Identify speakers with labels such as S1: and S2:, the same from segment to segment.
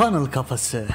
S1: Funnel kafası.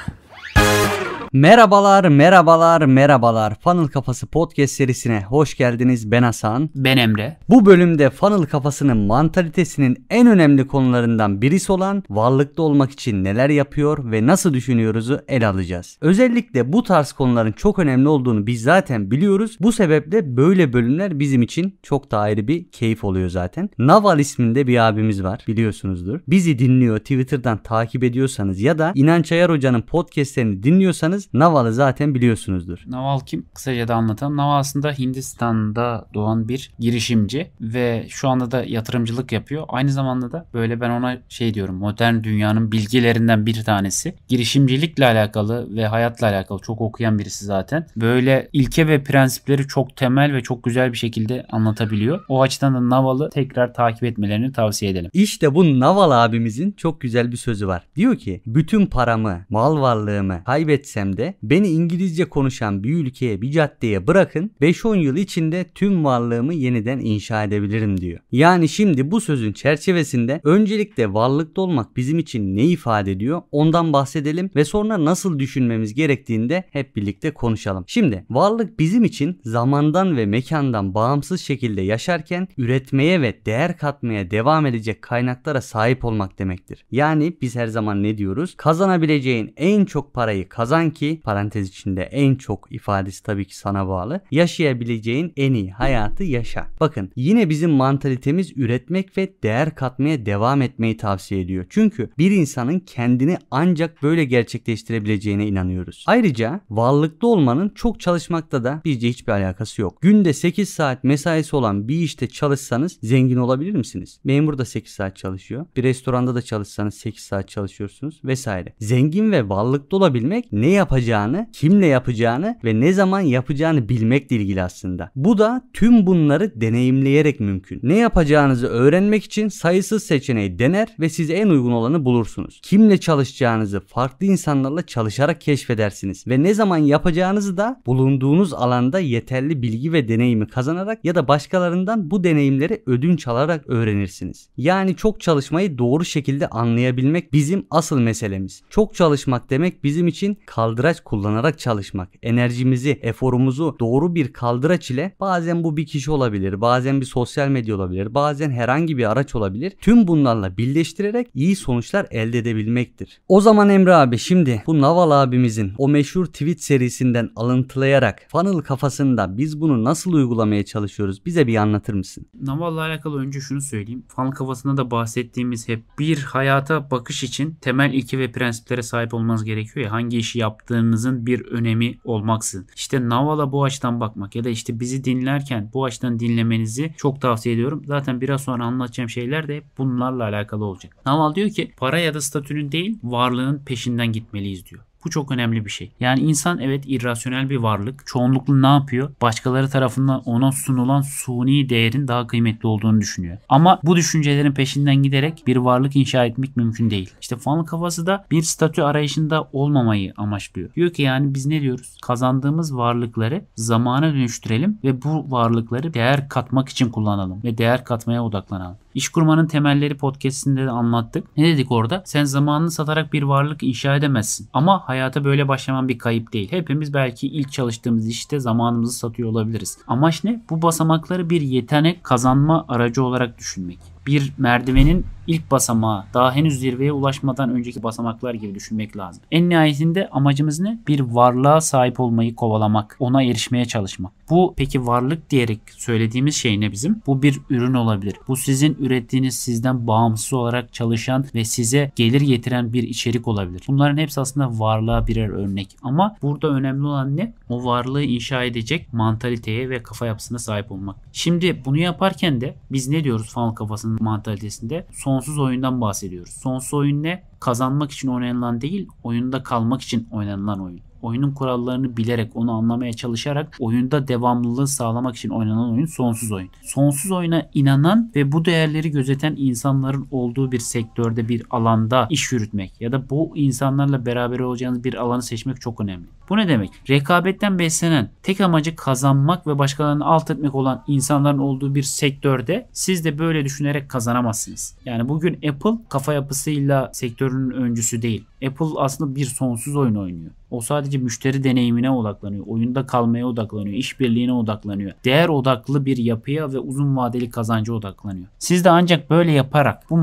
S1: Merhabalar, merhabalar, merhabalar. Funnel Kafası podcast serisine hoş geldiniz. Ben Hasan. Ben Emre. Bu bölümde Funnel Kafası'nın mantalitesinin en önemli konularından birisi olan varlıklı olmak için neler yapıyor ve nasıl düşünüyoruzu ele alacağız. Özellikle bu tarz konuların çok önemli olduğunu biz zaten biliyoruz. Bu sebeple böyle bölümler bizim için çok da ayrı bir keyif oluyor zaten. Naval isminde bir abimiz var biliyorsunuzdur. Bizi dinliyor, Twitter'dan takip ediyorsanız ya da İnanç Ayar Hoca'nın podcastlerini dinliyorsanız hatırlarsanız
S2: Naval'ı zaten biliyorsunuzdur. Naval kim?
S1: Kısaca da anlatalım.
S2: Naval aslında Hindistan'da doğan bir girişimci ve şu anda da yatırımcılık yapıyor. Aynı zamanda da böyle ben ona şey diyorum modern dünyanın bilgilerinden bir tanesi. Girişimcilikle alakalı ve hayatla alakalı çok okuyan birisi zaten. Böyle ilke ve prensipleri çok temel ve çok güzel bir şekilde anlatabiliyor. O açıdan da Naval'ı tekrar takip etmelerini tavsiye edelim. İşte bu Naval abimizin çok güzel bir sözü var. Diyor ki bütün paramı,
S1: mal varlığımı kaybetsem dönemde beni İngilizce konuşan bir ülkeye bir caddeye bırakın 5-10 yıl içinde tüm varlığımı yeniden inşa edebilirim diyor. Yani şimdi bu sözün çerçevesinde öncelikle varlıkta olmak bizim için ne ifade ediyor ondan bahsedelim ve sonra nasıl düşünmemiz gerektiğinde hep birlikte konuşalım. Şimdi varlık bizim için zamandan ve mekandan bağımsız şekilde yaşarken üretmeye ve değer katmaya devam edecek kaynaklara sahip olmak demektir. Yani biz her zaman ne diyoruz? Kazanabileceğin en çok parayı kazan ki parantez içinde en çok ifadesi tabii ki sana bağlı. Yaşayabileceğin en iyi hayatı yaşa. Bakın yine bizim mantalitemiz üretmek ve değer katmaya devam etmeyi tavsiye ediyor. Çünkü bir insanın kendini ancak böyle gerçekleştirebileceğine inanıyoruz. Ayrıca varlıklı olmanın çok çalışmakta da bizce hiçbir alakası yok. Günde 8 saat mesaisi olan bir işte çalışsanız zengin olabilir misiniz? Memur da 8 saat çalışıyor. Bir restoranda da çalışsanız 8 saat çalışıyorsunuz vesaire. Zengin ve varlıklı olabilmek ne yap yapacağını, kimle yapacağını ve ne zaman yapacağını bilmekle ilgili aslında. Bu da tüm bunları deneyimleyerek mümkün. Ne yapacağınızı öğrenmek için sayısız seçeneği dener ve size en uygun olanı bulursunuz. Kimle çalışacağınızı farklı insanlarla çalışarak keşfedersiniz ve ne zaman yapacağınızı da bulunduğunuz alanda yeterli bilgi ve deneyimi kazanarak ya da başkalarından bu deneyimleri ödünç alarak öğrenirsiniz. Yani çok çalışmayı doğru şekilde anlayabilmek bizim asıl meselemiz. Çok çalışmak demek bizim için kaldı kaldıraç kullanarak çalışmak. Enerjimizi, eforumuzu doğru bir kaldıraç ile bazen bu bir kişi olabilir, bazen bir sosyal medya olabilir, bazen herhangi bir araç olabilir. Tüm bunlarla birleştirerek iyi sonuçlar elde edebilmektir. O zaman Emre abi şimdi bu Naval abimizin o meşhur tweet serisinden alıntılayarak funnel kafasında biz bunu nasıl uygulamaya çalışıyoruz bize bir anlatır mısın?
S2: Naval'la alakalı önce şunu söyleyeyim. Funnel kafasında da bahsettiğimiz hep bir hayata bakış için temel ilke ve prensiplere sahip olmanız gerekiyor ya hangi işi yaptığınız yaptıklarınızın bir önemi olmaksızın. İşte Naval'a bu açıdan bakmak ya da işte bizi dinlerken bu açıdan dinlemenizi çok tavsiye ediyorum. Zaten biraz sonra anlatacağım şeyler de bunlarla alakalı olacak. Naval diyor ki para ya da statünün değil varlığın peşinden gitmeliyiz diyor. Bu çok önemli bir şey. Yani insan evet irrasyonel bir varlık. Çoğunlukla ne yapıyor? Başkaları tarafından ona sunulan suni değerin daha kıymetli olduğunu düşünüyor. Ama bu düşüncelerin peşinden giderek bir varlık inşa etmek mümkün değil. İşte fanlı kafası da bir statü arayışında olmamayı amaçlıyor. Diyor ki yani biz ne diyoruz? Kazandığımız varlıkları zamana dönüştürelim ve bu varlıkları değer katmak için kullanalım ve değer katmaya odaklanalım. İş kurmanın temelleri podcast'inde de anlattık. Ne dedik orada? Sen zamanını satarak bir varlık inşa edemezsin. Ama hayata böyle başlaman bir kayıp değil. Hepimiz belki ilk çalıştığımız işte zamanımızı satıyor olabiliriz. Amaç ne? Bu basamakları bir yetenek kazanma aracı olarak düşünmek bir merdivenin ilk basamağı daha henüz zirveye ulaşmadan önceki basamaklar gibi düşünmek lazım. En nihayetinde amacımız ne? Bir varlığa sahip olmayı kovalamak, ona erişmeye çalışmak. Bu peki varlık diyerek söylediğimiz şey ne bizim? Bu bir ürün olabilir. Bu sizin ürettiğiniz sizden bağımsız olarak çalışan ve size gelir getiren bir içerik olabilir. Bunların hepsi aslında varlığa birer örnek. Ama burada önemli olan ne? O varlığı inşa edecek mantaliteye ve kafa yapısına sahip olmak. Şimdi bunu yaparken de biz ne diyoruz faal kafasının mantalitesinde? Son sonsuz oyundan bahsediyoruz. Sonsuz oyun ne? Kazanmak için oynanılan değil, oyunda kalmak için oynanılan oyun oyunun kurallarını bilerek onu anlamaya çalışarak oyunda devamlılığı sağlamak için oynanan oyun sonsuz oyun. Sonsuz oyuna inanan ve bu değerleri gözeten insanların olduğu bir sektörde bir alanda iş yürütmek ya da bu insanlarla beraber olacağınız bir alanı seçmek çok önemli. Bu ne demek? Rekabetten beslenen, tek amacı kazanmak ve başkalarını alt etmek olan insanların olduğu bir sektörde siz de böyle düşünerek kazanamazsınız. Yani bugün Apple kafa yapısıyla sektörün öncüsü değil. Apple aslında bir sonsuz oyun oynuyor. O sadece müşteri deneyimine odaklanıyor. Oyunda kalmaya odaklanıyor. işbirliğine odaklanıyor. Değer odaklı bir yapıya ve uzun vadeli kazancı odaklanıyor. Siz de ancak böyle yaparak bu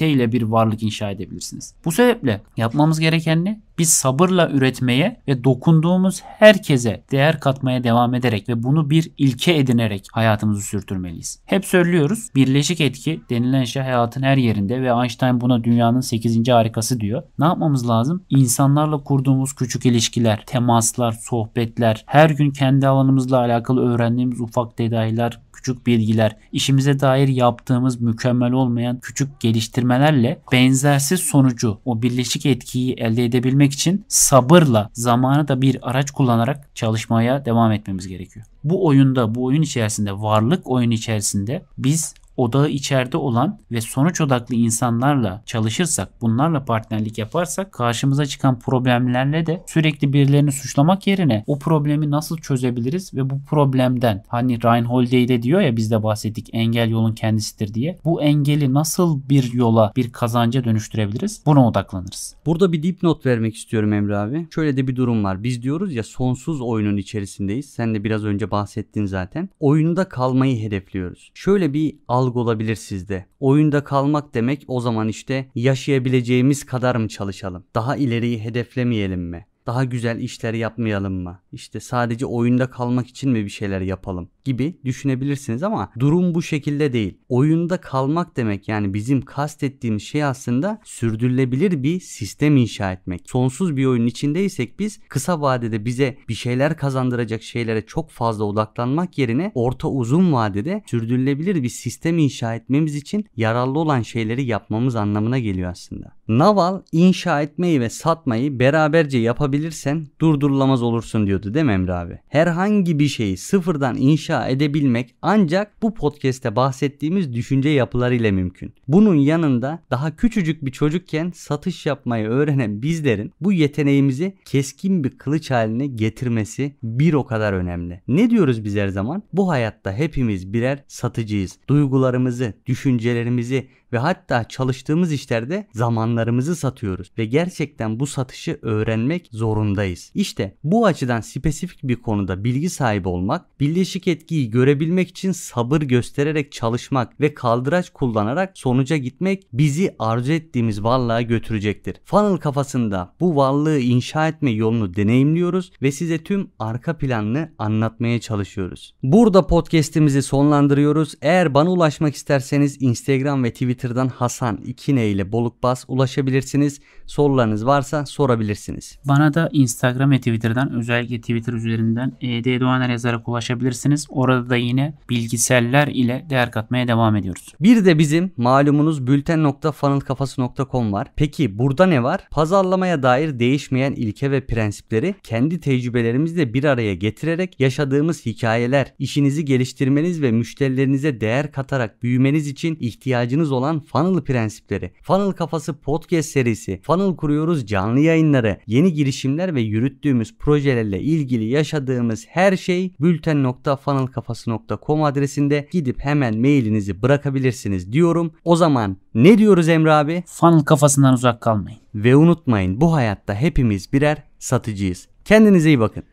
S2: ile bir varlık inşa edebilirsiniz. Bu sebeple yapmamız gereken ne? biz sabırla üretmeye ve dokunduğumuz herkese değer katmaya devam ederek ve bunu bir ilke edinerek hayatımızı sürdürmeliyiz. Hep söylüyoruz birleşik etki denilen şey hayatın her yerinde ve Einstein buna dünyanın 8. harikası diyor. Ne yapmamız lazım? İnsanlarla kurduğumuz küçük ilişkiler, temaslar, sohbetler, her gün kendi alanımızla alakalı öğrendiğimiz ufak detaylar, küçük bilgiler, işimize dair yaptığımız mükemmel olmayan küçük geliştirmelerle benzersiz sonucu, o birleşik etkiyi elde edebilmek için sabırla, zamanı da bir araç kullanarak çalışmaya devam etmemiz gerekiyor. Bu oyunda, bu oyun içerisinde, varlık oyun içerisinde biz odağı içeride olan ve sonuç odaklı insanlarla çalışırsak, bunlarla partnerlik yaparsak karşımıza çıkan problemlerle de sürekli birilerini suçlamak yerine o problemi nasıl çözebiliriz ve bu problemden hani Reinhold de diyor ya biz de bahsettik engel yolun kendisidir diye. Bu engeli nasıl bir yola, bir kazanca dönüştürebiliriz? Buna odaklanırız. Burada bir dipnot vermek istiyorum
S1: Emre abi. Şöyle de bir durum var. Biz diyoruz ya sonsuz oyunun içerisindeyiz. Sen de biraz önce bahsettin zaten. Oyunda kalmayı hedefliyoruz. Şöyle bir al algı olabilir sizde. Oyunda kalmak demek o zaman işte yaşayabileceğimiz kadar mı çalışalım? Daha ileriyi hedeflemeyelim mi? daha güzel işler yapmayalım mı? İşte sadece oyunda kalmak için mi bir şeyler yapalım gibi düşünebilirsiniz ama durum bu şekilde değil. Oyunda kalmak demek yani bizim kastettiğimiz şey aslında sürdürülebilir bir sistem inşa etmek. Sonsuz bir oyunun içindeysek biz kısa vadede bize bir şeyler kazandıracak şeylere çok fazla odaklanmak yerine orta uzun vadede sürdürülebilir bir sistem inşa etmemiz için yararlı olan şeyleri yapmamız anlamına geliyor aslında. Naval inşa etmeyi ve satmayı beraberce yapabilir yapabilirsen durdurulamaz olursun diyordu değil mi Emre abi? Herhangi bir şeyi sıfırdan inşa edebilmek ancak bu podcast'te bahsettiğimiz düşünce yapılarıyla mümkün. Bunun yanında daha küçücük bir çocukken satış yapmayı öğrenen bizlerin bu yeteneğimizi keskin bir kılıç haline getirmesi bir o kadar önemli. Ne diyoruz biz her zaman? Bu hayatta hepimiz birer satıcıyız. Duygularımızı, düşüncelerimizi, ve hatta çalıştığımız işlerde zamanlarımızı satıyoruz ve gerçekten bu satışı öğrenmek zorundayız. İşte bu açıdan spesifik bir konuda bilgi sahibi olmak, birleşik etkiyi görebilmek için sabır göstererek çalışmak ve kaldıraç kullanarak sonuca gitmek bizi arzu ettiğimiz varlığa götürecektir. Funnel kafasında bu varlığı inşa etme yolunu deneyimliyoruz ve size tüm arka planını anlatmaya çalışıyoruz. Burada podcast'imizi sonlandırıyoruz. Eğer bana ulaşmak isterseniz Instagram ve Twitter Twitter'dan Hasan İkine ile Bolukbaz ulaşabilirsiniz. Sorularınız varsa sorabilirsiniz.
S2: Bana da Instagram ve Twitter'dan özellikle Twitter üzerinden ED Doğaner yazarak ulaşabilirsiniz. Orada da yine bilgiseller ile değer katmaya devam ediyoruz. Bir de bizim malumunuz
S1: bülten.funnelkafası.com var. Peki burada ne var? Pazarlamaya dair değişmeyen ilke ve prensipleri kendi tecrübelerimizle bir araya getirerek yaşadığımız hikayeler, işinizi geliştirmeniz ve müşterilerinize değer katarak büyümeniz için ihtiyacınız olan olan funnel prensipleri, funnel kafası podcast serisi, funnel kuruyoruz canlı yayınları, yeni girişimler ve yürüttüğümüz projelerle ilgili yaşadığımız her şey bülten.funnelkafası.com adresinde gidip hemen mailinizi bırakabilirsiniz diyorum. O zaman ne diyoruz Emre abi? Funnel kafasından uzak kalmayın. Ve unutmayın bu hayatta hepimiz birer satıcıyız. Kendinize iyi bakın.